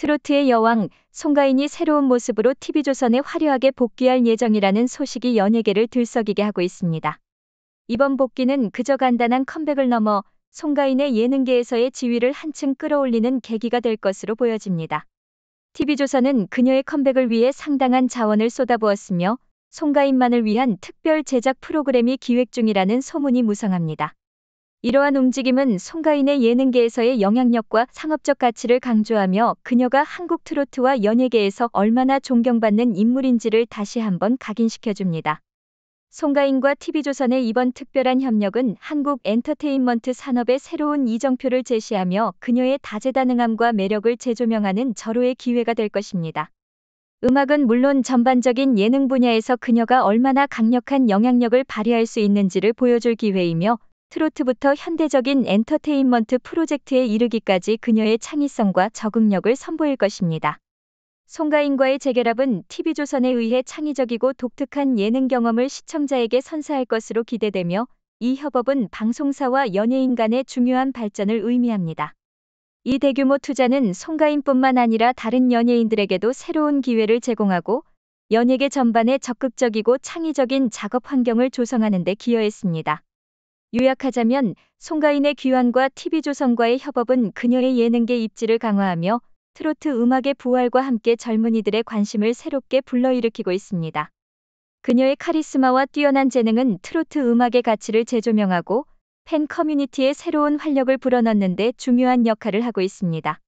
트로트의 여왕 송가인이 새로운 모습으로 TV조선에 화려하게 복귀할 예정이라는 소식이 연예계를 들썩이게 하고 있습니다. 이번 복귀는 그저 간단한 컴백을 넘어 송가인의 예능계에서의 지위를 한층 끌어올리는 계기가 될 것으로 보여집니다. TV조선은 그녀의 컴백을 위해 상당한 자원을 쏟아부었으며 송가인만을 위한 특별 제작 프로그램이 기획 중이라는 소문이 무성합니다. 이러한 움직임은 송가인의 예능계에서의 영향력과 상업적 가치를 강조하며 그녀가 한국 트로트와 연예계에서 얼마나 존경받는 인물인지를 다시 한번 각인시켜줍니다. 송가인과 TV조선의 이번 특별한 협력은 한국 엔터테인먼트 산업의 새로운 이정표를 제시하며 그녀의 다재다능함과 매력을 재조명하는 절호의 기회가 될 것입니다. 음악은 물론 전반적인 예능 분야에서 그녀가 얼마나 강력한 영향력을 발휘할 수 있는지를 보여줄 기회이며 트로트부터 현대적인 엔터테인먼트 프로젝트에 이르기까지 그녀의 창의성과 적응력을 선보일 것입니다. 송가인과의 재결합은 TV조선에 의해 창의적이고 독특한 예능 경험을 시청자에게 선사할 것으로 기대되며 이 협업은 방송사와 연예인 간의 중요한 발전을 의미합니다. 이 대규모 투자는 송가인뿐만 아니라 다른 연예인들에게도 새로운 기회를 제공하고 연예계 전반에 적극적이고 창의적인 작업 환경을 조성하는 데 기여했습니다. 요약하자면 송가인의 귀환과 TV조선과의 협업은 그녀의 예능계 입지를 강화하며 트로트 음악의 부활과 함께 젊은이들의 관심을 새롭게 불러일으키고 있습니다. 그녀의 카리스마와 뛰어난 재능은 트로트 음악의 가치를 재조명하고 팬 커뮤니티에 새로운 활력을 불어넣는 데 중요한 역할을 하고 있습니다.